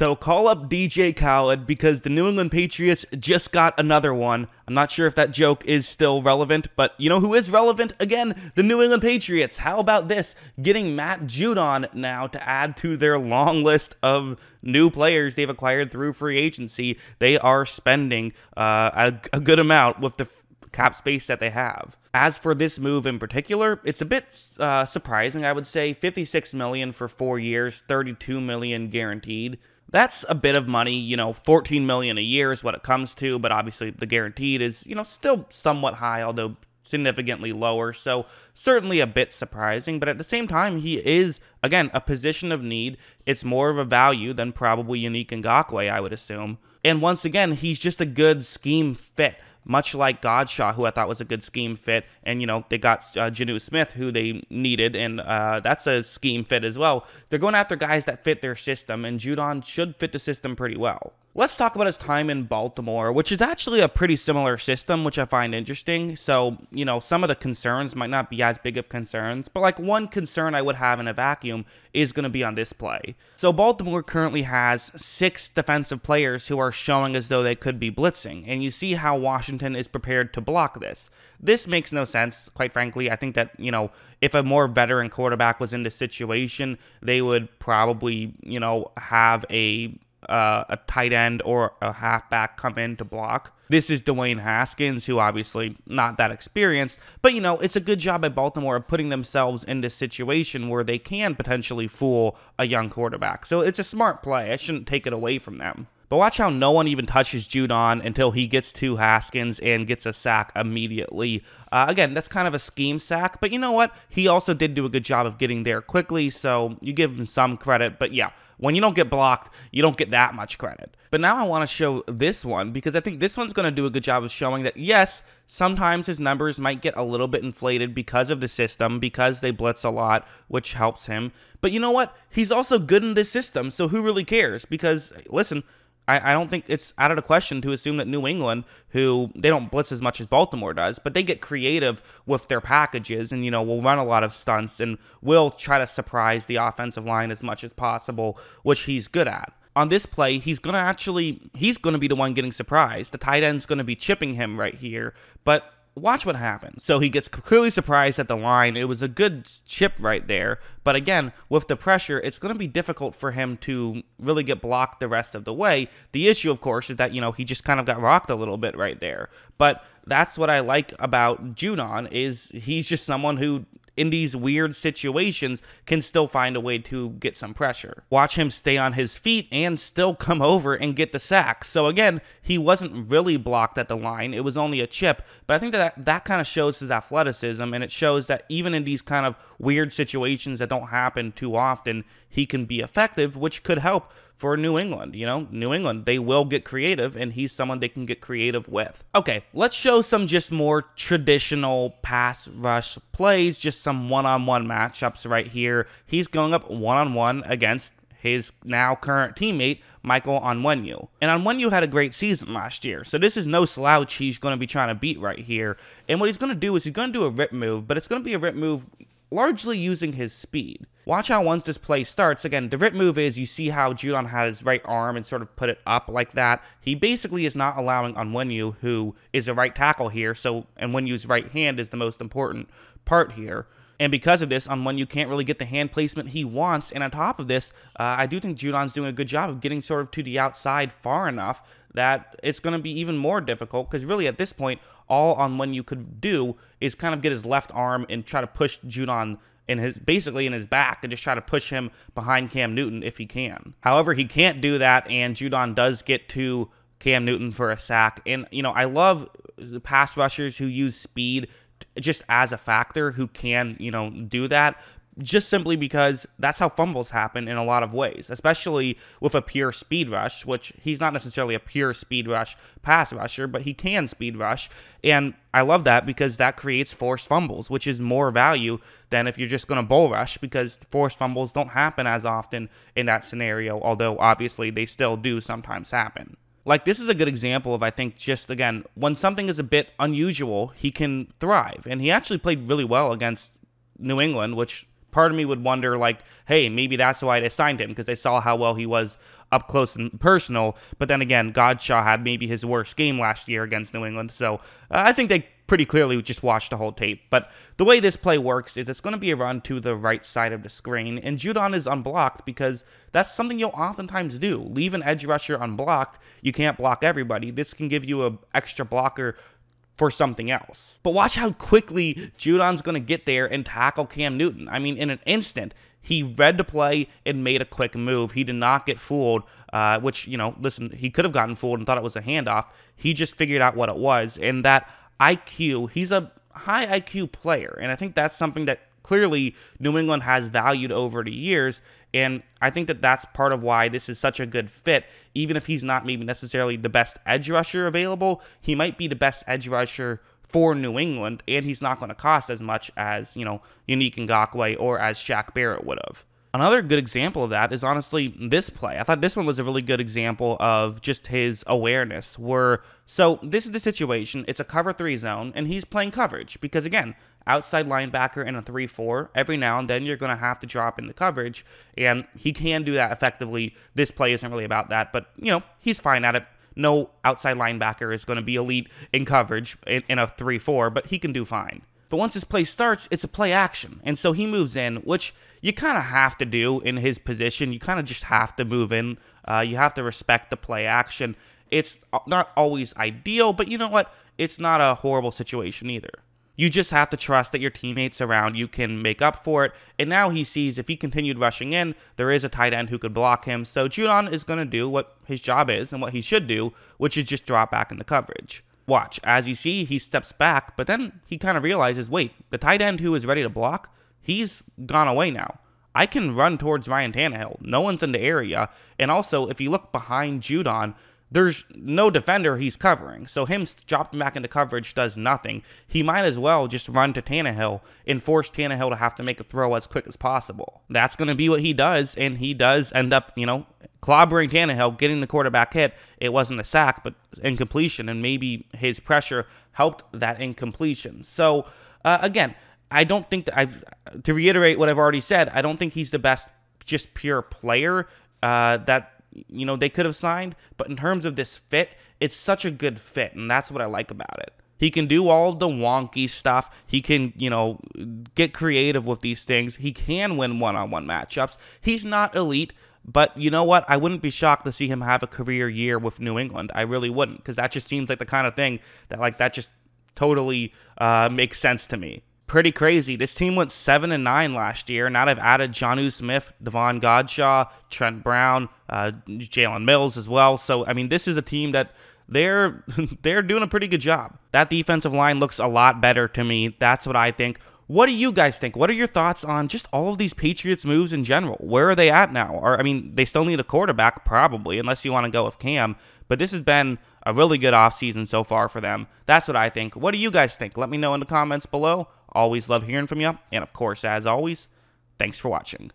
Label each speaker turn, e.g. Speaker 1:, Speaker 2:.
Speaker 1: So call up DJ Khaled because the New England Patriots just got another one. I'm not sure if that joke is still relevant, but you know who is relevant? Again, the New England Patriots. How about this? Getting Matt Judon now to add to their long list of new players they've acquired through free agency. They are spending uh, a, a good amount with the cap space that they have. As for this move in particular, it's a bit uh, surprising, I would say. 56 million for four years, 32 million guaranteed that's a bit of money you know 14 million a year is what it comes to but obviously the guaranteed is you know still somewhat high although significantly lower so certainly a bit surprising, but at the same time, he is, again, a position of need. It's more of a value than probably Unique Ngakwe, I would assume. And once again, he's just a good scheme fit, much like Godshaw, who I thought was a good scheme fit. And, you know, they got uh, Janu Smith, who they needed, and uh, that's a scheme fit as well. They're going after guys that fit their system, and Judon should fit the system pretty well. Let's talk about his time in Baltimore, which is actually a pretty similar system, which I find interesting. So, you know, some of the concerns might not be as big of concerns, but like one concern I would have in a vacuum is going to be on this play. So Baltimore currently has six defensive players who are showing as though they could be blitzing, and you see how Washington is prepared to block this. This makes no sense, quite frankly. I think that, you know, if a more veteran quarterback was in this situation, they would probably, you know, have a uh, a tight end or a halfback come in to block. This is Dwayne Haskins, who obviously not that experienced, but you know, it's a good job by Baltimore of putting themselves in this situation where they can potentially fool a young quarterback. So it's a smart play. I shouldn't take it away from them. But watch how no one even touches Judon until he gets to Haskins and gets a sack immediately. Uh, again, that's kind of a scheme sack, but you know what? He also did do a good job of getting there quickly, so you give him some credit. But yeah, when you don't get blocked, you don't get that much credit. But now I want to show this one because I think this one's going to do a good job of showing that, yes, sometimes his numbers might get a little bit inflated because of the system, because they blitz a lot, which helps him. But you know what? He's also good in this system, so who really cares? Because, listen, I, I don't think it's out of the question to assume that New England, who they don't blitz as much as Baltimore does, but they get creative with their packages and, you know, will run a lot of stunts and will try to surprise the offensive line as much as possible, which he's good at on this play, he's going to actually, he's going to be the one getting surprised. The tight end's going to be chipping him right here, but watch what happens. So he gets clearly surprised at the line. It was a good chip right there. But again, with the pressure, it's going to be difficult for him to really get blocked the rest of the way. The issue, of course, is that, you know, he just kind of got rocked a little bit right there. But that's what I like about Junon is he's just someone who in these weird situations can still find a way to get some pressure. Watch him stay on his feet and still come over and get the sack. So again, he wasn't really blocked at the line. It was only a chip, but I think that that kind of shows his athleticism and it shows that even in these kind of weird situations that don't happen too often, he can be effective, which could help for New England. You know, New England, they will get creative, and he's someone they can get creative with. Okay, let's show some just more traditional pass rush plays, just some one on one matchups right here. He's going up one on one against his now current teammate, Michael Onwenu. And Onwenu had a great season last year, so this is no slouch he's going to be trying to beat right here. And what he's going to do is he's going to do a rip move, but it's going to be a rip move largely using his speed. Watch how once this play starts, again, the rip move is you see how Judon had his right arm and sort of put it up like that. He basically is not allowing Onwenyu, who is a right tackle here, so and Onwenyu's right hand is the most important part here. And because of this, on one, you can't really get the hand placement he wants. And on top of this, uh, I do think Judon's doing a good job of getting sort of to the outside far enough that it's going to be even more difficult because really at this point, all on one you could do is kind of get his left arm and try to push Judon in his basically in his back and just try to push him behind Cam Newton if he can. However, he can't do that, and Judon does get to Cam Newton for a sack. And you know, I love the pass rushers who use speed just as a factor who can, you know, do that just simply because that's how fumbles happen in a lot of ways, especially with a pure speed rush, which he's not necessarily a pure speed rush pass rusher, but he can speed rush. And I love that because that creates forced fumbles, which is more value than if you're just going to bull rush because forced fumbles don't happen as often in that scenario, although obviously they still do sometimes happen. Like this is a good example of I think just again when something is a bit unusual, he can thrive. And he actually played really well against New England, which part of me would wonder like, hey, maybe that's why they signed him because they saw how well he was up close and personal. But then again, Godshaw had maybe his worst game last year against New England, so uh, I think they pretty clearly just watched the whole tape. But the way this play works is it's going to be a run to the right side of the screen, and Judon is unblocked because that's something you'll oftentimes do. Leave an edge rusher unblocked. You can't block everybody. This can give you an extra blocker for something else. But watch how quickly Judon's going to get there and tackle Cam Newton. I mean, in an instant, he read the play and made a quick move. He did not get fooled, uh, which, you know, listen, he could have gotten fooled and thought it was a handoff. He just figured out what it was. And that IQ, he's a high IQ player. And I think that's something that clearly New England has valued over the years. And I think that that's part of why this is such a good fit. Even if he's not maybe necessarily the best edge rusher available, he might be the best edge rusher for New England, and he's not going to cost as much as, you know, Unique Ngakwe or as Shaq Barrett would have. Another good example of that is honestly this play. I thought this one was a really good example of just his awareness. Where so this is the situation. It's a cover three zone, and he's playing coverage because again, outside linebacker in a three four. Every now and then you're going to have to drop into coverage, and he can do that effectively. This play isn't really about that, but you know he's fine at it. No outside linebacker is going to be elite in coverage in, in a three four, but he can do fine. But once his play starts, it's a play action. And so he moves in, which you kind of have to do in his position. You kind of just have to move in. Uh, you have to respect the play action. It's not always ideal, but you know what? It's not a horrible situation either. You just have to trust that your teammates around you can make up for it. And now he sees if he continued rushing in, there is a tight end who could block him. So Judon is going to do what his job is and what he should do, which is just drop back in the coverage. Watch, as you see, he steps back, but then he kind of realizes wait, the tight end who is ready to block, he's gone away now. I can run towards Ryan Tannehill. No one's in the area. And also, if you look behind Judon, there's no defender he's covering. So him dropping back into coverage does nothing. He might as well just run to Tannehill and force Tannehill to have to make a throw as quick as possible. That's going to be what he does, and he does end up, you know, clobbering Tannehill, getting the quarterback hit. It wasn't a sack, but incompletion, and maybe his pressure helped that incompletion. So uh, again, I don't think that I've to reiterate what I've already said. I don't think he's the best, just pure player uh, that you know they could have signed. But in terms of this fit, it's such a good fit, and that's what I like about it. He can do all the wonky stuff. He can, you know, get creative with these things. He can win one on one matchups. He's not elite, but you know what? I wouldn't be shocked to see him have a career year with New England. I really wouldn't, because that just seems like the kind of thing that like that just totally uh, makes sense to me. Pretty crazy. This team went seven and nine last year. Now they've added Jonu Smith, Devon Godshaw, Trent Brown, uh, Jalen Mills as well. So I mean, this is a team that they're they're doing a pretty good job. That defensive line looks a lot better to me. That's what I think. What do you guys think? What are your thoughts on just all of these Patriots moves in general? Where are they at now? Or I mean, they still need a quarterback probably, unless you want to go with Cam. But this has been a really good offseason so far for them. That's what I think. What do you guys think? Let me know in the comments below. Always love hearing from you. And of course, as always, thanks for watching.